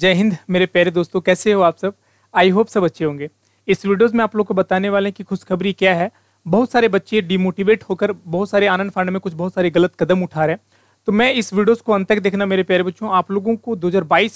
जय हिंद मेरे प्यारे दोस्तों कैसे हो आप सब आई होप सब अच्छे होंगे इस वीडियोस में आप लोग को बताने वाले हैं कि खुशखबरी क्या है बहुत सारे बच्चे डिमोटिवेट होकर बहुत सारे आनंद फांड में कुछ बहुत सारे गलत कदम उठा रहे हैं तो मैं इस वीडियोस को अंत तक देखना मेरे प्यारे बच्चों आप लोगों को दो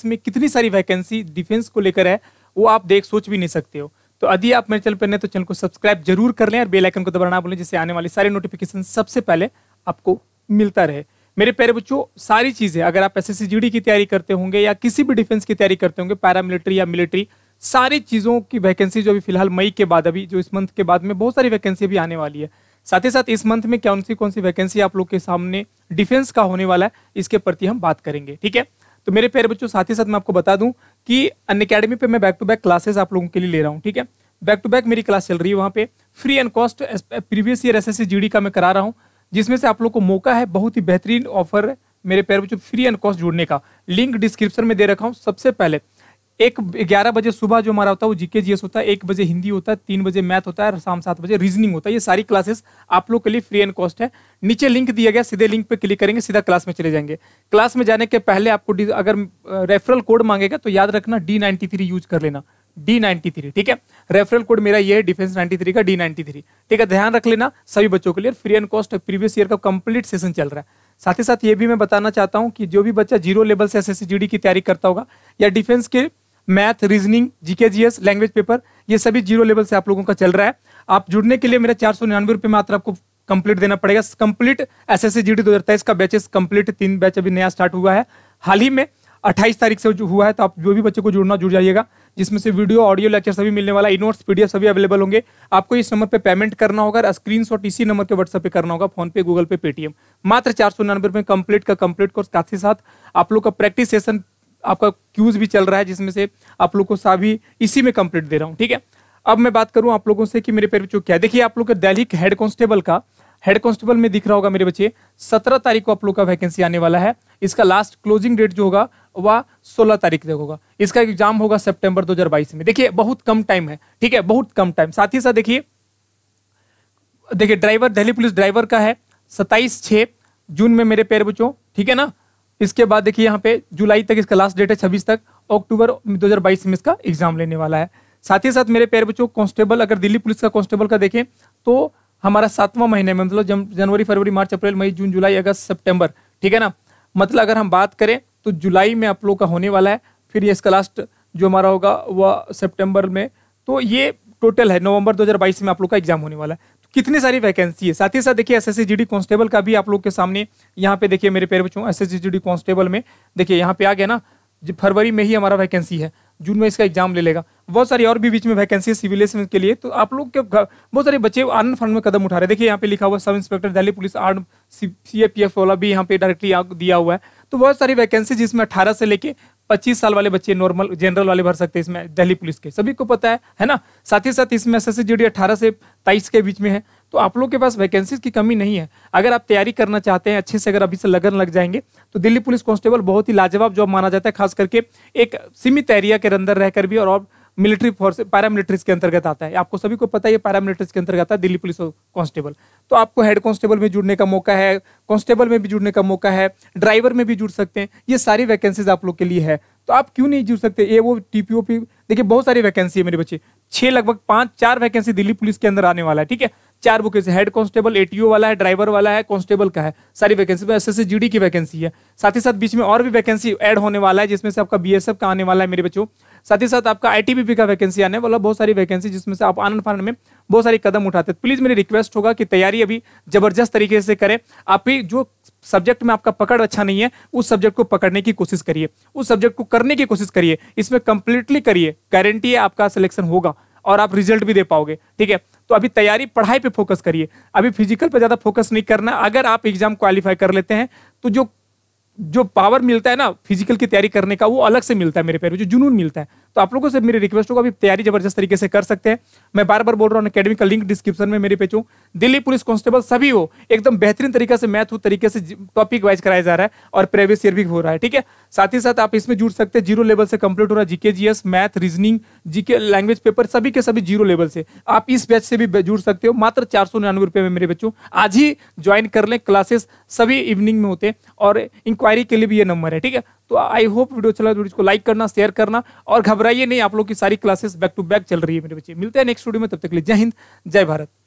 में कितनी सारी वैकेंसी डिफेंस को लेकर है वो आप देख सोच भी नहीं सकते हो तो यदि आप मेरे चैनल पर नहीं तो चैनल को सब्सक्राइब जरूर कर लें और बेलाइकन को दबाना बोलें जिससे आने वाले सारी नोटिफिकेशन सबसे पहले आपको मिलता रहे मेरे प्यारे बच्चों सारी चीज़ें अगर आप एस एस की तैयारी करते होंगे या किसी भी डिफेंस की तैयारी करते होंगे पैरामिलिट्री या मिलिट्री सारी चीज़ों की वैकेंसी जो अभी फिलहाल मई के बाद अभी जो इस मंथ के बाद में बहुत सारी वैकेंसी अभी आने वाली है साथ ही साथ इस मंथ में कौन सी कौन सी वैकेंसी आप लोग के सामने डिफेंस का होने वाला है इसके प्रति हम बात करेंगे ठीक है तो मेरे प्यारे बच्चों साथ ही साथ मैं आपको बता दूं कि अन अकेडमी पे मैं बैक टू बैक क्लासेस आप लोगों के लिए ले रहा हूं ठीक है बैक टू बैक मेरी क्लास चल रही है वहाँ पे free and cost previous year S S का मैं करा रहा हूँ जिसमें से आप लोग को मौका है बहुत ही बेहतरीन ऑफर है मेरे पैर बच्चों फ्री एंड कॉस्ट जुड़ने का लिंक डिस्क्रिप्शन में दे रखा हूँ सबसे पहले एक ग्यारह बजे सुबह जो हमारा होता है वो जीके जीएस होता है एक बजे हिंदी होता है तीन बजे मैथ होता है और शाम सात बजे रीजनिंग होता है ये सारी क्लासेस आप लोग के लिए फ्री एंड कॉस्ट है नीचे लिंक दिया गया सीधे लिंक पे क्लिक करेंगे सीधा क्लास में चले जाएंगे क्लास में जाने के पहले आपको अगर रेफरल कोड मांगेगा तो याद रखना डी थ्री यूज कर लेना डी नाइनटी थ्री ठीक है रेफरल कोड मेरा ये है डिफेंस नाइनटी थ्री का डी नाइनटी थ्री ठीक है ध्यान रख लेना सभी बच्चों के लिए free and cost previous year का कंप्लीट सेशन चल रहा है साथ ही साथ ये भी मैं बताना चाहता हूँ कि जो भी बच्चा जीरो लेवल से एस की तैयारी करता होगा या डिफेंस के math reasoning GK GS language paper ये सभी जीरो लेवल से आप लोगों का चल रहा है आप जुड़ने के लिए मेरा चार सौ निन्यानवे रुपये मात्र आपको कंप्लीट देना पड़ेगा complete S S C G का बैचेस कंप्लीट तीन बैच अभी नया स्टार्ट हुआ है हाल ही में अट्ठाईस तारीख से जो हुआ है तो आप जो भी बच्चे को जुड़ना जुड़ जाइएगा जिसमें से वीडियो ऑडियो लेक्चर सभी मिलने वाला इनोट्स पीडीएफ सभी अवेलेबल होंगे आपको इस नंबर पे पेमेंट करना होगा स्क्रीन शॉट इसी नंबर के व्हाट्सएप पे करना होगा फोन पे गूगल पे पेटीएम मात्र चार सौ निन्यानवे रुपये कंप्लीट का कंप्लीट कोर्स साथ ही साथ आप लोग का प्रैक्टिस सेशन आपका क्यूज भी चल रहा है जिसमें से आप लोग को सभी इसी में कंप्लीट दे रहा हूँ ठीक है अब मैं बात करूँ आप लोगों से कि मेरे पैर बच्चों क्या देखिए आप लोग का दैनिक हेड कॉन्स्टेबल का हेड कॉन्स्टेबल में दिख रहा होगा मेरे बच्चे सत्रह तारीख को आप लोग का वैकेंसी आने वाला है इसका लास्ट क्लोजिंग डेट जो होगा व 16 तारीख तक होगा इसका एग्जाम होगा सितंबर 2022 में देखिए बहुत कम टाइम है ठीक है बहुत कम टाइम साथ ही साथ देखिए देखिए ड्राइवर दिल्ली पुलिस ड्राइवर का है सत्ताईस छः जून में मेरे पैर बचो ठीक है ना इसके बाद देखिए यहाँ पे जुलाई तक इसका लास्ट डेट है छब्बीस तक अक्टूबर 2022 में इसका एग्जाम लेने वाला है साथ ही साथ मेरे पैर बचो कांस्टेबल अगर दिल्ली पुलिस का कांस्टेबल का देखें तो हमारा सातवां महीने में मतलब जनवरी फरवरी मार्च अप्रैल मई जून जुलाई अगस्त सितंबर ठीक है ना मतलब अगर हम बात करें तो जुलाई में आप लोग का होने वाला है फिर ये इसका लास्ट जो हमारा होगा वह सेप्टेम्बर में तो ये टोटल है नवंबर 2022 में आप लोग का एग्जाम होने वाला है तो कितनी सारी वैकेंसी है साथ ही साथ देखिए एस एस कांस्टेबल का भी आप लोग के सामने यहाँ पे देखिए मेरे पैर बच्चों एस एस कांस्टेबल में देखिए यहाँ पे आ गया ना फरवरी में ही हमारा वैकेंसी है जून में इसका एग्जाम ले लेगा बहुत सारी और भी बीच में वैकेंसी है सिविल के लिए तो आप लोग के बहुत सारे बच्चे आनंद फंड में कदम उठा रहे देखिए यहाँ पे लिखा हुआ sub inspector Delhi police arm C A P F वाला भी यहाँ पे डायरेक्टली दिया हुआ है तो बहुत सारी वैकेंसी जिसमें अठारह से लेके पच्चीस साल वाले बच्चे नॉर्मल जनरल वाले भर सकते हैं इसमें दिल्ली पुलिस के सभी को पता है है ना साथ ही साथ इसमें एस एस जी अठारह से तेईस के बीच में है तो आप लोग के पास वैकेंसीज की कमी नहीं है अगर आप तैयारी करना चाहते हैं अच्छे से अगर अभी से लगन लग जाएंगे तो दिल्ली पुलिस कांस्टेबल बहुत ही लाजवाब जॉब माना जाता है खास करके एक सीमित एरिया के अंदर रहकर भी और मिलिट्री फोर्स पैरामिलिट्रीज के अंतर्गत आता है आपको सभी को पता है पैरामिलिट्रीज के अंतर्गत आता है दिल्ली पुलिस कांस्टेबल तो आपको हेड कांस्टेबल में जुड़ने का मौका है कांस्टेबल में भी जुड़ने का मौका है ड्राइवर में भी जुड़ सकते हैं ये सारी वैकेंसीज आप लोग के लिए है तो आप क्यों नहीं जुड़ सकते ये वो टी देखिए बहुत सारी वैकेंसी है मेरे बच्चे छह लगभग पांच चार वैकेंसी दिल्ली पुलिस के अंदर आने वाला है ठीक है चार वैकेंसी हेड कांस्टेबल एटीओ वाला है ड्राइवर वाला है कांस्टेबल का है सारी वैकेंसी में एस जीडी की वैकेंसी है साथ ही साथ बीच में और भी वैकेंसी ऐड होने वाला है जिसमें से आपका बीएसएफ का आने वाला है मेरे बच्चों साथ ही साथ आपका आईटीबीपी का वैकेंसी आने वाला बहुत सारी वैकेंसी जिसमें से आप आनंद फानंद में बहुत सारी कदम उठाते हैं प्लीज मेरी रिक्वेस्ट होगा कि तैयारी अभी जबरदस्त तरीके से करें आप ही जो सब्जेक्ट में आपका पकड़ अच्छा नहीं है उस सब्जेक्ट को पकड़ने की कोशिश करिए उस सब्जेक्ट को करने की कोशिश करिए इसमें कंप्लीटली करिए गारंटी है आपका सिलेक्शन होगा और आप रिजल्ट भी दे पाओगे ठीक है तो अभी तैयारी पढ़ाई पे फोकस करिए अभी फिजिकल पे ज़्यादा फोकस नहीं करना अगर आप एग्जाम क्वालिफाई कर लेते हैं तो जो जो पावर मिलता है ना फिजिकल की तैयारी करने का वो अलग से मिलता है मेरे पैर में जो जुनून मिलता है तो आप लोगों से मेरी रिक्वेस्ट होगा अभी तैयारी जबरदस्त तरीके से कर सकते हैं मैं बार बार बोल रहा हूँ अकेडमी का लिंक डिस्क्रिप्शन में मेरे पे चूँ दिल्ली पुलिस कांस्टेबल सभी हो एकदम बेहतरीन तरीके से मैथ हो तरीके से टॉपिक वाइज कराया जा रहा है और प्रीवियस ईयर भी हो रहा है ठीक है साथ ही साथ आप इसमें जुड़ सकते हैं जीरो लेवल से कंप्लीट हो रहा है GK math reasoning GK language paper सभी के सभी जीरो लेवल से आप इस बैच से भी जुड़ सकते हो मात्र चार सौ में मेरे बच्चों आज ही ज्वाइन कर लें क्लासेस सभी इवनिंग में होते हैं और इनको क्वारी के लिए भी ये नंबर है ठीक है तो आई होप वीडियो चला वीडियो को लाइक करना शेयर करना और घबराइए नहीं आप लोग की सारी क्लासेस बैक टू बैक चल रही है मेरे बच्चे मिलते हैं नेक्स्ट वीडियो में तब तक के लिए जय हिंद जय भारत